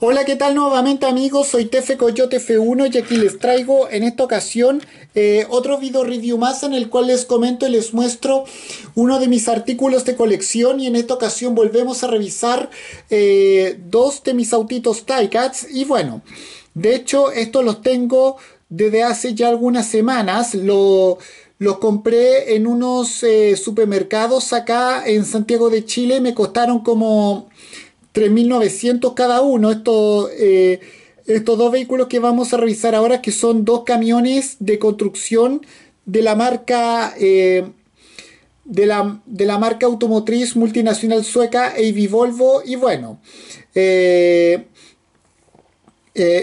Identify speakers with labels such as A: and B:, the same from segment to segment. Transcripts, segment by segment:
A: Hola, ¿qué tal nuevamente amigos? Soy Tefe Coyote F1 y aquí les traigo en esta ocasión eh, otro video review más en el cual les comento y les muestro uno de mis artículos de colección y en esta ocasión volvemos a revisar eh, dos de mis autitos Ticats y bueno, de hecho estos los tengo desde hace ya algunas semanas, lo... Los compré en unos eh, supermercados acá en Santiago de Chile, me costaron como 3.900 cada uno. Estos, eh, estos dos vehículos que vamos a revisar ahora, que son dos camiones de construcción de la marca... Eh, de de la, marca automotriz multinacional sueca AV Volvo y bueno eh,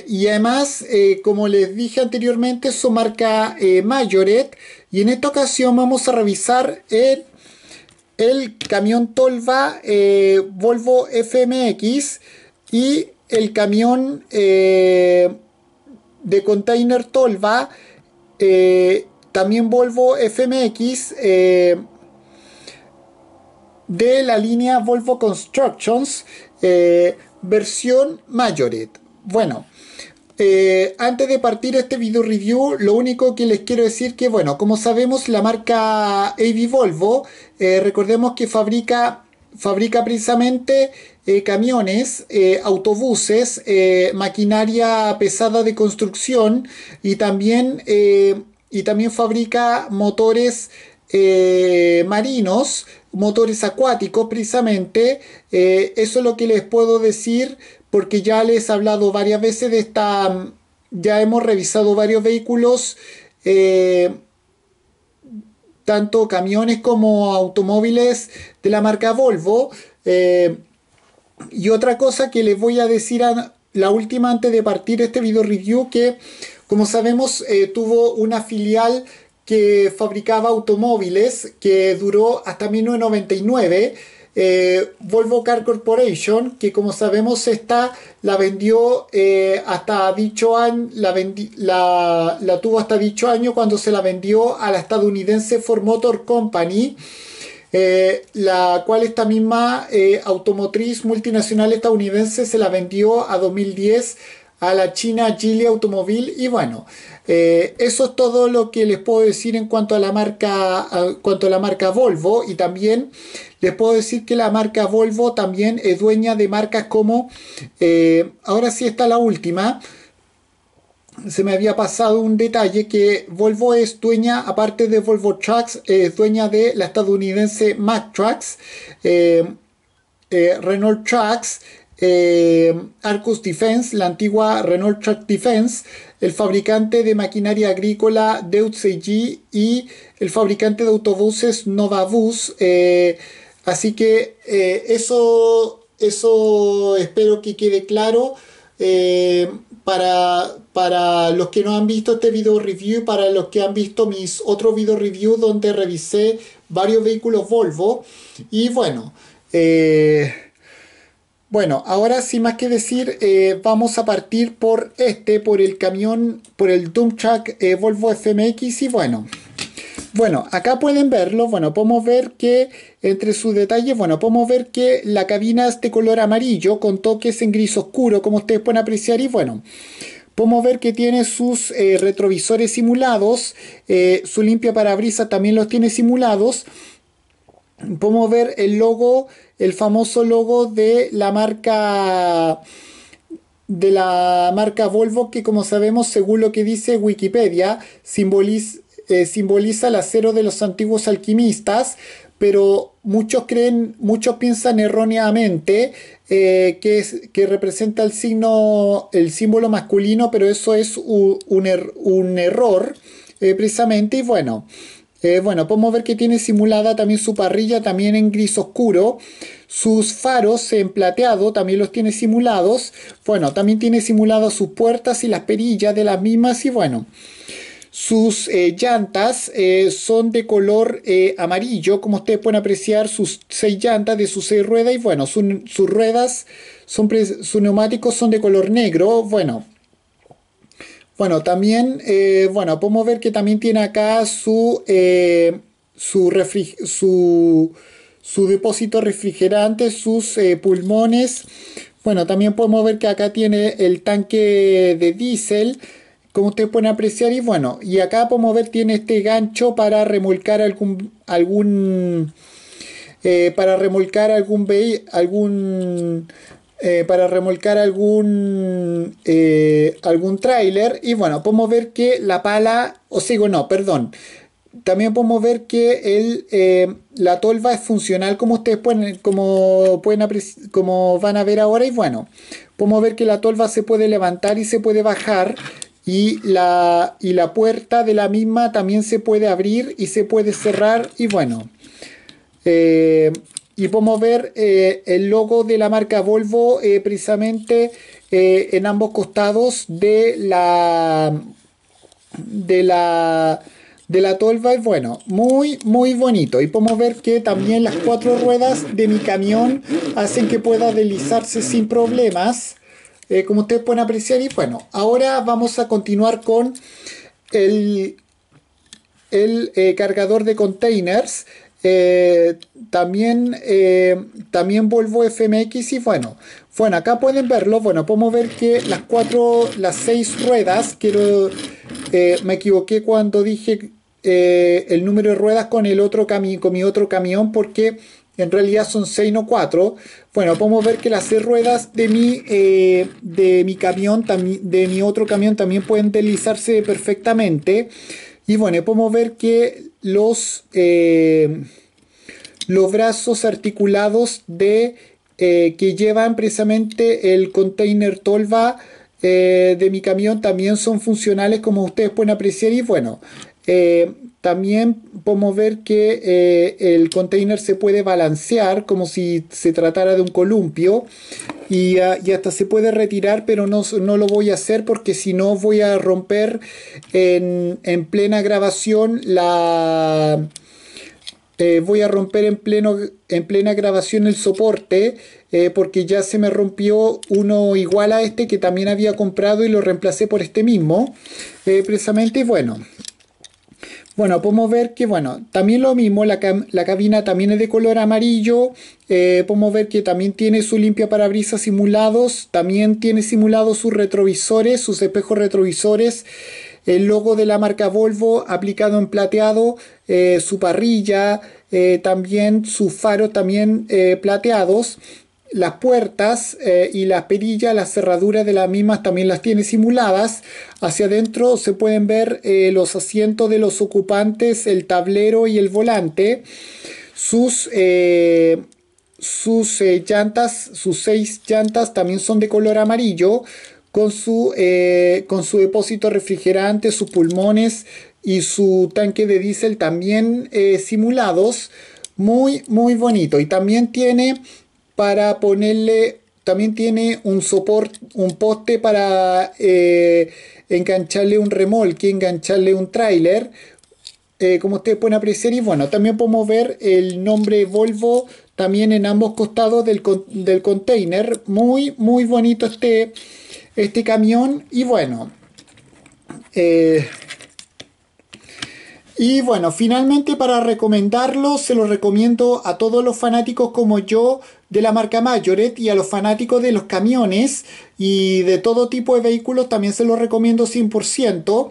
A: y además como les dije anteriormente son marca Mayoret y en esta ocasión vamos a revisar el el camión Tolva eh, Volvo FMX y el camión eh, de container Tolva, eh, también Volvo FMX de la línea Volvo Constructions, versión Mayoret. Bueno, este, antes de partir este video review, lo único que les quiero decir que, bueno, como sabemos, la marca AV Volvo, eh, recordemos que fabrica, fabrica precisamente eh, camiones, eh, autobuses, maquinaria pesada de construcción y también, y también fabrica motores marinos, motores acuáticos precisamente. eso es lo que les puedo decir porque ya les he hablado varias veces de esta, ya hemos revisado varios vehículos, eh, tanto camiones como automóviles de la marca Volvo. Eh, y otra cosa que les voy a decir, a, la última antes de partir este video review, que como sabemos eh, tuvo una filial que fabricaba automóviles que duró hasta 1999 eh, Volvo Car Corporation, que como sabemos esta la vendió eh, hasta dicho año, la, tuvo hasta dicho año cuando se la vendió a la estadounidense Ford Motor Company, eh, la cual esta misma automotriz multinacional estadounidense se la vendió a 2010 a la China Chile Automóvil y bueno, eh, eso es todo lo que les puedo decir en cuanto a la marca cuanto a la marca Volvo y también les puedo decir que la marca Volvo también es dueña de marcas como eh, ahora sí está la última se me había pasado un detalle que Volvo es dueña, aparte de Volvo Trucks, es dueña de la estadounidense Mack Trucks, eh, Renault Trucks, eh, Arcus Defense, la antigua Renault Truck Defense, el fabricante de maquinaria agrícola AG y el fabricante de autobuses Novabus. Bus. Eh, así que eh, eso, eso espero que quede claro. Para, para, los que no han visto este video review, y para los que han visto mis otros video review donde revisé varios vehículos Volvo. Y bueno, bueno, ahora sin más que decir, eh, vamos a partir por este, por el camión, por el Doom Truck eh, Volvo FMX y bueno. Bueno, acá pueden verlo, bueno, podemos ver que entre sus detalles, bueno, podemos ver que la cabina es de color amarillo con toques en gris oscuro, como ustedes pueden apreciar y bueno. Podemos ver que tiene sus eh, retrovisores simulados, su limpia parabrisas también los tiene simulados. Podemos ver el logo el famoso logo de la marca de la marca Volvo que como sabemos según lo que dice Wikipedia simboliza, eh, simboliza el acero de los antiguos alquimistas pero muchos creen muchos piensan erróneamente eh, que, que representa el signo el símbolo masculino pero eso es er-, un, error eh, precisamente y bueno eh, bueno, podemos ver que tiene simulada también su parrilla, también en gris oscuro. Sus faros en plateado también los tiene simulados. Bueno, también tiene simuladas sus puertas y las perillas de las mismas. Y bueno, sus eh, llantas eh, son de color amarillo, como ustedes pueden apreciar, sus seis llantas de sus seis ruedas y bueno, sus ruedas, son sus neumáticos son de color negro. Bueno, bueno, también, eh, bueno, podemos ver que también tiene acá su, eh, su, depósito refrigerante, sus eh, pulmones. Bueno, también podemos ver que acá tiene el tanque de diésel, como ustedes pueden apreciar. Y bueno, y acá podemos ver tiene este gancho para remolcar algún, algún para remolcar algún, algún eh, para remolcar algún, eh, algún tráiler. Y bueno, podemos ver que la pala, o sigo, no, perdón. También podemos ver que el, eh, la tolva es funcional como ustedes pueden, como, pueden como van a ver ahora. Y bueno, podemos ver que la tolva se puede levantar y se puede bajar. Y la, y la puerta de la misma también se puede abrir y se puede cerrar. Y bueno, y podemos ver eh, el logo de la marca Volvo eh, precisamente eh, en ambos costados de la de la de la tolva es bueno, muy muy bonito y podemos ver que también las cuatro ruedas de mi camión hacen que pueda deslizarse sin problemas como ustedes pueden apreciar y bueno, ahora vamos a continuar con el el cargador de containers eh, eh, también, vuelvo también Volvo FMX y bueno, bueno, acá pueden verlo, bueno, podemos ver que las cuatro, las seis ruedas, quiero, eh, me equivoqué cuando dije el número de ruedas con el otro con mi otro camión porque en realidad son seis no cuatro. Bueno, podemos ver que las seis ruedas de mi, de mi camión, de mi otro camión también pueden deslizarse perfectamente. Y bueno, podemos ver que los, eh, los brazos articulados de, eh, que llevan precisamente el container Tolva eh, de mi camión también son funcionales como ustedes pueden apreciar y bueno, también podemos ver que eh, el container se puede balancear como si se tratara de un columpio y, ah, hasta se puede retirar, pero no, lo voy a hacer porque si no voy a romper en, plena grabación la... Eh, voy a romper en, pleno, en plena grabación el soporte eh, porque ya se me rompió uno igual a este que también había comprado y lo reemplacé por este mismo. precisamente, bueno, bueno, podemos ver que, bueno, también lo mismo, la, cabina también es de color amarillo, eh, podemos ver que también tiene su limpia parabrisas simulados, también tiene simulados sus retrovisores, sus espejos retrovisores, el logo de la marca Volvo aplicado en plateado, eh, su parrilla, eh, también sus faros también plateados, las puertas eh, y las perillas, las cerraduras de las mismas también las tiene simuladas. Hacia adentro se pueden ver eh, los asientos de los ocupantes, el tablero y el volante. Sus, eh, sus llantas, sus seis llantas también son de color amarillo, con su, con su depósito refrigerante, sus pulmones y su tanque de diésel también simulados. Muy, muy bonito. Y también tiene para ponerle, también tiene un soporte, un poste para eh, engancharle un remolque, engancharle un tráiler, eh, como ustedes pueden apreciar. Y bueno, también podemos ver el nombre Volvo también en ambos costados del, container. Muy, muy bonito este, este camión. Y bueno. Eh, y bueno, finalmente para recomendarlo, se lo recomiendo a todos los fanáticos como yo de la marca Majoret y a los fanáticos de los camiones y de todo tipo de vehículos también se los recomiendo 100%.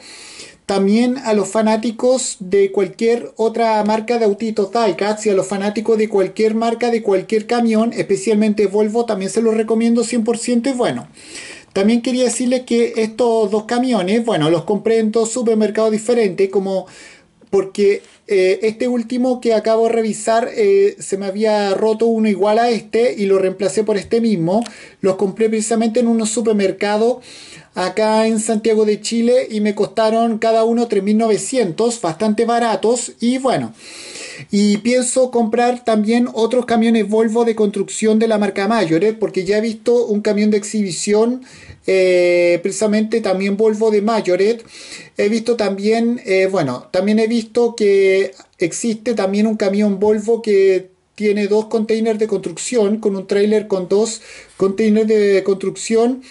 A: También a los fanáticos de cualquier otra marca de autitos Diecast y a los fanáticos de cualquier marca de cualquier camión, especialmente Volvo, también se los recomiendo 100% y bueno. También quería decirles que estos dos camiones, bueno, los compré en dos supermercados diferentes como porque eh, este último que acabo de revisar eh, se me había roto uno igual a este y lo reemplacé por este mismo. Los compré precisamente en unos supermercados acá en Santiago de Chile y me costaron cada uno 3.900, bastante baratos y bueno. Y pienso comprar también otros camiones Volvo de construcción de la marca Mayoret, ¿eh? porque ya he visto un camión de exhibición, eh, precisamente también Volvo de Mayoret. ¿eh? He visto también, bueno, también he visto que existe también un camión Volvo que tiene dos containers de construcción, con un trailer con dos containers de construcción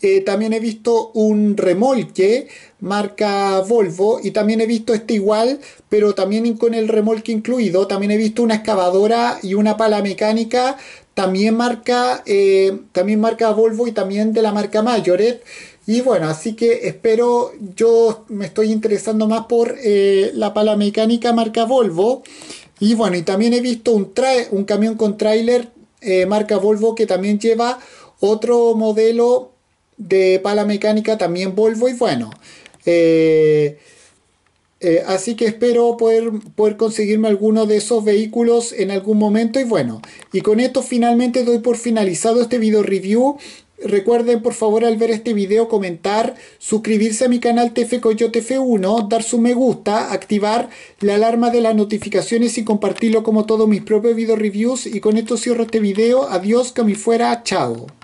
A: eh, también he visto un remolque marca Volvo y también he visto este igual, pero también con el remolque incluido. También he visto una excavadora y una pala mecánica, también marca, eh, también marca Volvo y también de la marca Mayoret. Y bueno, así que espero, yo me estoy interesando más por eh, la pala mecánica marca Volvo. Y bueno, y también he visto un, un camión con tráiler marca Volvo que también lleva otro modelo de pala mecánica también Volvo y bueno. Eh, eh, así que espero poder, poder conseguirme alguno de esos vehículos en algún momento y bueno. Y con esto finalmente doy por finalizado este video review. Recuerden por favor al ver este video comentar, suscribirse a mi canal TF Coyote F1, dar su me gusta, activar la alarma de las notificaciones y compartirlo como todos mis propios video reviews. Y con esto cierro este video. Adiós, que a fuera. Chao.